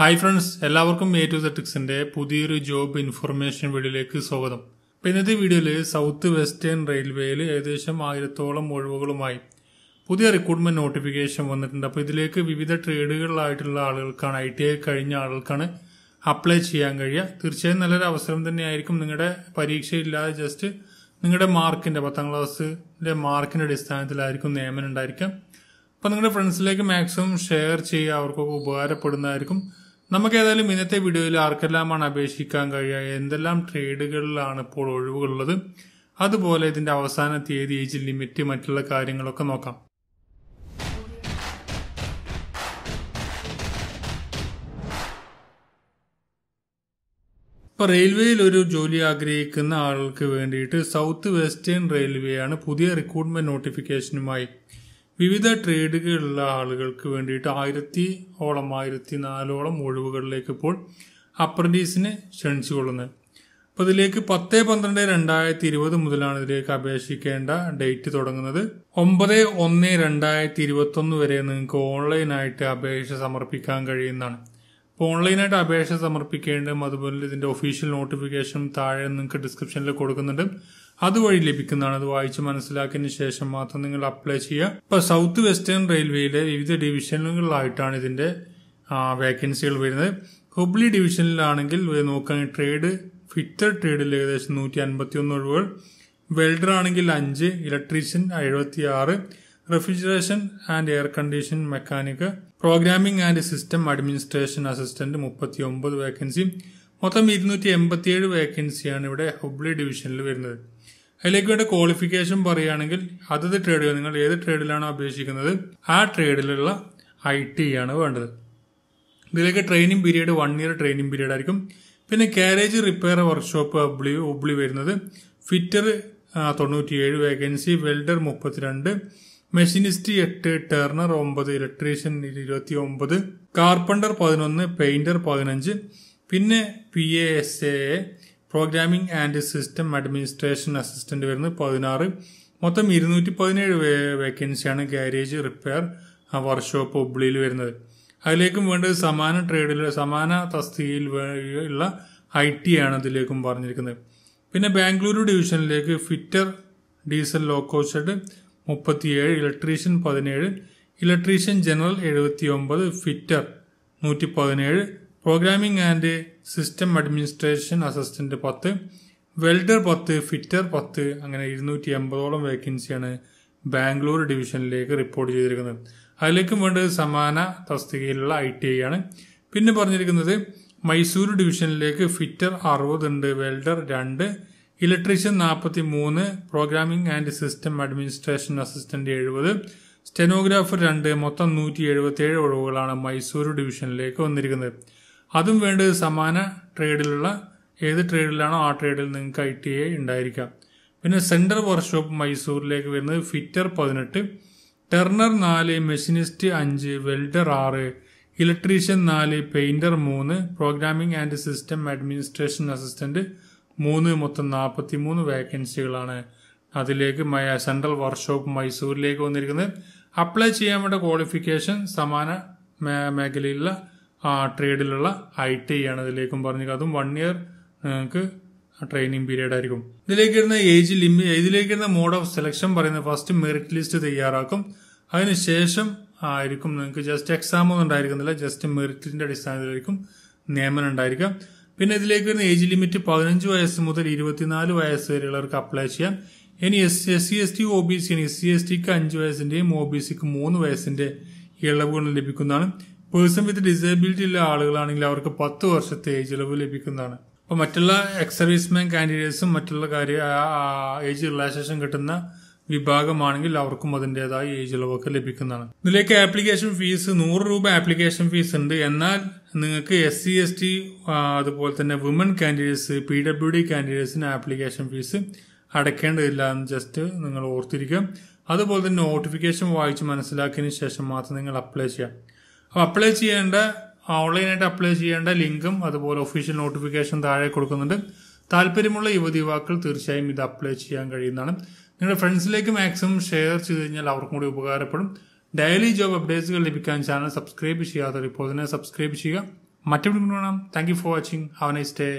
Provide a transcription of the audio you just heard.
hi friends എല്ലാവർക്കും A to സെറ്റിക്സിന്റെ പുതിയൊരു ജോബ് ഇൻഫർമേഷൻ വീഡിയോയിലേക്ക് സ്വാഗതം ഇപ്പം ഇന്നത്തെ വീഡിയോയിൽ സൗത്ത് വെസ്റ്റേൺ റെയിൽവേയിൽ ഏകദേശം ആയിരത്തോളം ഒഴിവുകളുമായി പുതിയ റിക്രൂട്ട്മെന്റ് നോട്ടിഫിക്കേഷൻ വന്നിട്ടുണ്ട് അപ്പോൾ ഇതിലേക്ക് വിവിധ ട്രേഡുകളിലായിട്ടുള്ള ആളുകൾക്കാണ് ഐ ടി ഐ കഴിഞ്ഞ ആളുകൾക്കാണ് അപ്ലൈ ചെയ്യാൻ കഴിയുക തീർച്ചയായും നല്ലൊരു അവസരം തന്നെയായിരിക്കും നിങ്ങളുടെ പരീക്ഷയില്ലാതെ ജസ്റ്റ് നിങ്ങളുടെ മാർക്കിന്റെ പത്താം ക്ലാസ്സിലെ മാർക്കിന്റെ അടിസ്ഥാനത്തിലായിരിക്കും നിയമനം ഉണ്ടായിരിക്കുക അപ്പോൾ നിങ്ങളുടെ ഫ്രണ്ട്സിലേക്ക് മാക്സിമം ഷെയർ ചെയ്യുക അവർക്കൊക്കെ ഉപകാരപ്പെടുന്നതായിരിക്കും നമുക്ക് ഏതായാലും ഇന്നത്തെ വീഡിയോയിൽ ആർക്കെല്ലാമാണ് അപേക്ഷിക്കാൻ കഴിയുക എന്തെല്ലാം ട്രേഡുകളിലാണ് ഇപ്പോൾ ഒഴിവുകളുള്ളത് അതുപോലെ ഇതിന്റെ അവസാന തീയതി ഏജ് ലിമിറ്റ് മറ്റുള്ള കാര്യങ്ങളൊക്കെ നോക്കാം ഇപ്പൊ റെയിൽവേയിൽ ഒരു ജോലി ആഗ്രഹിക്കുന്ന ആൾക്ക് വേണ്ടിയിട്ട് സൗത്ത് വെസ്റ്റേൺ റെയിൽവേയാണ് പുതിയ റിക്രൂട്ട്മെന്റ് നോട്ടിഫിക്കേഷനുമായി വിവിധ ട്രേഡുകളിലുള്ള ആളുകൾക്ക് വേണ്ടിയിട്ട് ആയിരത്തി ഓളം ആയിരത്തി നാലോളം ഒഴിവുകളിലേക്ക് ഇപ്പോൾ ക്ഷണിച്ചു കൊള്ളുന്നത് അപ്പോൾ ഇതിലേക്ക് പത്ത് പന്ത്രണ്ട് രണ്ടായിരത്തി ഇരുപത് മുതലാണ് ഇതിലേക്ക് അപേക്ഷിക്കേണ്ട ഡേറ്റ് തുടങ്ങുന്നത് ഒമ്പത് ഒന്ന് രണ്ടായിരത്തി ഇരുപത്തൊന്ന് വരെ നിങ്ങൾക്ക് ഓൺലൈനായിട്ട് അപേക്ഷ സമർപ്പിക്കാൻ കഴിയുന്നതാണ് അപ്പോൾ ഓൺലൈനായിട്ട് അപേക്ഷ സമർപ്പിക്കേണ്ടതും അതുപോലെ ഇതിൻ്റെ ഒഫീഷ്യൽ നോട്ടിഫിക്കേഷൻ താഴെ നിങ്ങൾക്ക് ഡിസ്ക്രിപ്ഷനിൽ കൊടുക്കുന്നുണ്ട് അതുവഴി ലഭിക്കുന്നതാണ് അത് വായിച്ച് മനസ്സിലാക്കിയതിന് ശേഷം മാത്രം നിങ്ങൾ അപ്ലൈ ചെയ്യുക ഇപ്പോൾ സൗത്ത് വെസ്റ്റേൺ റെയിൽവേയിലെ വിവിധ ഡിവിഷനുകളിലായിട്ടാണ് ഇതിന്റെ വേക്കൻസികൾ വരുന്നത് ഹുബ്ലി ഡിവിഷനിലാണെങ്കിൽ നോക്കുകയാണെങ്കിൽ ട്രേഡ് ഫിറ്റർ ട്രേഡിൽ ഏകദേശം നൂറ്റി അൻപത്തി ഒന്ന് ഒഴിവുകൾ വെൽഡർ ആണെങ്കിൽ അഞ്ച് ഇലക്ട്രീഷ്യൻ എഴുപത്തി ആറ് refrigeration and air condition mechanic programming and system administration assistant മുപ്പത്തി ഒമ്പത് വേക്കൻസി മൊത്തം ഇരുന്നൂറ്റി എൺപത്തിയേഴ് വേക്കൻസിയാണ് ഇവിടെ ഹുബ്ലി ഡിവിഷനിൽ വരുന്നത് അതിലേക്ക് വേണ്ട ക്വാളിഫിക്കേഷൻ പറയുകയാണെങ്കിൽ അതത് ട്രേഡ് നിങ്ങൾ ഏത് ട്രേഡിലാണ് അപേക്ഷിക്കുന്നത് ആ ട്രേഡിലുള്ള ഐ ടി ആണ് വേണ്ടത് ഇതിലേക്ക് training period one year training period ആയിരിക്കും പിന്നെ carriage repair workshop Hubli Hubli വരുന്നത് ഫിറ്റർ തൊണ്ണൂറ്റിയേഴ് വേക്കൻസി വെൽഡർ മുപ്പത്തിരണ്ട് മെഷീനിസ്റ്റ് എട്ട് ടേർണർ ഒമ്പത് ഇലക്ട്രീഷ്യൻ ഇരുപത്തി ഒമ്പത് കാർപ്പണ്ടർ പതിനൊന്ന് പെയിന്റർ പതിനഞ്ച് പിന്നെ P A S A programming and system administration assistant വരുന്നത് പതിനാറ് മൊത്തം ഇരുന്നൂറ്റി പതിനേഴ് വേക്കൻസിയാണ് ഗാരേജ് റിപ്പയർ വർക്ക്ഷോപ്പ് ഉബ്ലിയിൽ വരുന്നത് അതിലേക്കും വേണ്ടത് സമാന ട്രേഡിൽ സമാന തസ്തികയിൽ ഉള്ള ഐ ടി ആണ് ഇതിലേക്കും പറഞ്ഞിരിക്കുന്നത് പിന്നെ ബാംഗ്ലൂരു ഡിവിഷനിലേക്ക് ഫിറ്റർ ഡീസൽ ലോക്കോ ഷെഡ് മുപ്പത്തിയേഴ് ഇലക്ട്രീഷ്യൻ പതിനേഴ് ഇലക്ട്രീഷ്യൻ ജനറൽ എഴുപത്തി ഒമ്പത് ഫിറ്റർ നൂറ്റി പതിനേഴ് programming and system administration assistant പത്ത് വെൽഡർ പത്ത് ഫിറ്റർ പത്ത് അങ്ങനെ ഇരുന്നൂറ്റി എൺപതോളം വേക്കൻസിയാണ് ബാംഗ്ലൂർ ഡിവിഷനിലേക്ക് റിപ്പോർട്ട് ചെയ്തിരിക്കുന്നത് അതിലേക്കും വേണ്ടത് സമാന തസ്തികയിലുള്ള ഐ ടി ഐ ആണ് പിന്നെ പറഞ്ഞിരിക്കുന്നത് മൈസൂർ ഡിവിഷനിലേക്ക് ഫിറ്റർ അറുപത് ഉണ്ട് വെൽഡർ രണ്ട് ഇലക്ട്രീഷ്യൻ നാൽപ്പത്തി മൂന്ന് programming and system administration assistant എഴുപത് സ്റ്റെനോഗ്രാഫർ രണ്ട് മൊത്തം നൂറ്റി ഏഴ് ഒഴിവുകളാണ് മൈസൂർ ഡിവിഷനിലേക്ക് വന്നിരിക്കുന്നത് അതും വേണ്ടത് സമാന ട്രേഡിലുള്ള ഏത് ട്രേഡിലാണോ ആ ട്രേഡിൽ നിങ്ങൾക്ക് ഐ ടി ഐ ഉണ്ടായിരിക്കാം പിന്നെ സെൻട്രൽ വർക്ക്ഷോപ്പ് മൈസൂരിലേക്ക് വരുന്നത് ഫിറ്റർ പതിനെട്ട് ടെർണർ നാല് മെഷീനിസ്റ്റ് അഞ്ച് വെൽഡർ ആറ് ഇലക്ട്രീഷ്യൻ നാല് പെയിൻറ്റർ മൂന്ന് programming and system administration assistant മൂന്ന് മൊത്തം നാൽപ്പത്തി മൂന്ന് വേക്കൻസികളാണ് അതിലേക്ക് സെൻട്രൽ വർക്ക്ഷോപ്പ് മൈസൂരിലേക്ക് വന്നിരിക്കുന്നത് അപ്ലൈ ചെയ്യാൻ വേണ്ട ക്വാളിഫിക്കേഷൻ സമാന മേഖലയിലുള്ള ആ ട്രേഡിലുള്ള ഐ ടി ആണ് ഇതിലേക്കും പറഞ്ഞത് അതും വൺ ഇയർ നിങ്ങൾക്ക് ട്രെയിനിങ് പീരീഡ് ആയിരിക്കും ഇതിലേക്ക് വരുന്ന ഏജ് ലിമി ഇതിലേക്ക് വരുന്ന മോഡ് ഓഫ് സെലക്ഷൻ പറയുന്നത് ഫസ്റ്റ് മെറിറ്റ് ലിസ്റ്റ് തയ്യാറാക്കും അതിനുശേഷം ആയിരിക്കും നിങ്ങൾക്ക് ജസ്റ്റ് എക്സാം ഒന്നും ഉണ്ടായിരിക്കുന്നില്ല ജസ്റ്റ് മെറിറ്റിന്റെ അടിസ്ഥാനത്തിലായിരിക്കും നിയമനം ഉണ്ടായിരിക്കാം പിന്നെ ഇതിലേക്ക് വരുന്ന ഏജ് ലിമിറ്റ് പതിനഞ്ച് വയസ്സ് മുതൽ ഇരുപത്തിനാല് വയസ്സ് വരെയുള്ളവർക്ക് അപ്ലൈ ചെയ്യാം ഇനി S S C S T O B C S C S ടിക്ക് അഞ്ച് വയസ്സിന്റെയും ഒ ബി സിക്ക് മൂന്ന് വയസ്സിന്റെ ഇളവുകൾ ലഭിക്കുന്നതാണ് പേഴ്സൺ വിത്ത് ഡിസേബിലിറ്റി ഉള്ള ആളുകളാണെങ്കിൽ അവർക്ക് പത്ത് വർഷത്തെ ഏജ് ഇളവ് ലഭിക്കുന്നതാണ് അപ്പോൾ മറ്റുള്ള മാൻ കാൻഡിഡേറ്റ്സും മറ്റുള്ള കാര്യ ഏജ് റിലാക്സേഷൻ കിട്ടുന്ന വിഭാഗമാണെങ്കിൽ അവർക്കും അതിൻ്റെതായ ഏജ് ഇളവൊക്കെ ലഭിക്കുന്നതാണ് ഇതിലേക്ക് ആപ്ലിക്കേഷൻ ഫീസ് നൂറ് രൂപ ആപ്ലിക്കേഷൻ ഫീസ് ഉണ്ട് എന്നാൽ നിങ്ങൾക്ക് എസ് സി എസ് ടി അതുപോലെ തന്നെ woman candidates P W D കാൻഡിഡേറ്റ്സിന് ആപ്ലിക്കേഷൻ ഫീസ് അടയ്ക്കേണ്ടതില്ല എന്ന് ജസ്റ്റ് നിങ്ങൾ ഓർത്തിരിക്കുക അതുപോലെ തന്നെ നോട്ടിഫിക്കേഷൻ വായിച്ച് മനസ്സിലാക്കിയതിന് ശേഷം മാത്രം നിങ്ങൾ അപ്ലൈ ചെയ്യാം അപ്പോൾ അപ്ലൈ ചെയ്യേണ്ട ഓൺലൈനായിട്ട് അപ്ലൈ ചെയ്യേണ്ട ലിങ്കും അതുപോലെ ഒഫീഷ്യൽ നോട്ടിഫിക്കേഷൻ താഴെ കൊടുക്കുന്നുണ്ട് താല്പര്യമുള്ള യുവതി യുവാക്കൾ തീർച്ചയായും ഇത് അപ്ലൈ ചെയ്യാൻ കഴിയുന്നതാണ് നിങ്ങളുടെ ഫ്രണ്ട്സിലേക്ക് മാക്സിമം ഷെയർ ചെയ്ത് കഴിഞ്ഞാൽ അവർക്കും കൂടി ഉപകാരപ്പെടും ഡെയിലി ജോബ് അപ്ഡേറ്റ്സുകൾ ലഭിക്കാൻ ചാനൽ സബ്സ്ക്രൈബ് ചെയ്യാത്തവർ ഇപ്പോൾ തന്നെ സബ്സ്ക്രൈബ് ചെയ്യുക മറ്റൊരു വേണം thank you for watching have nice day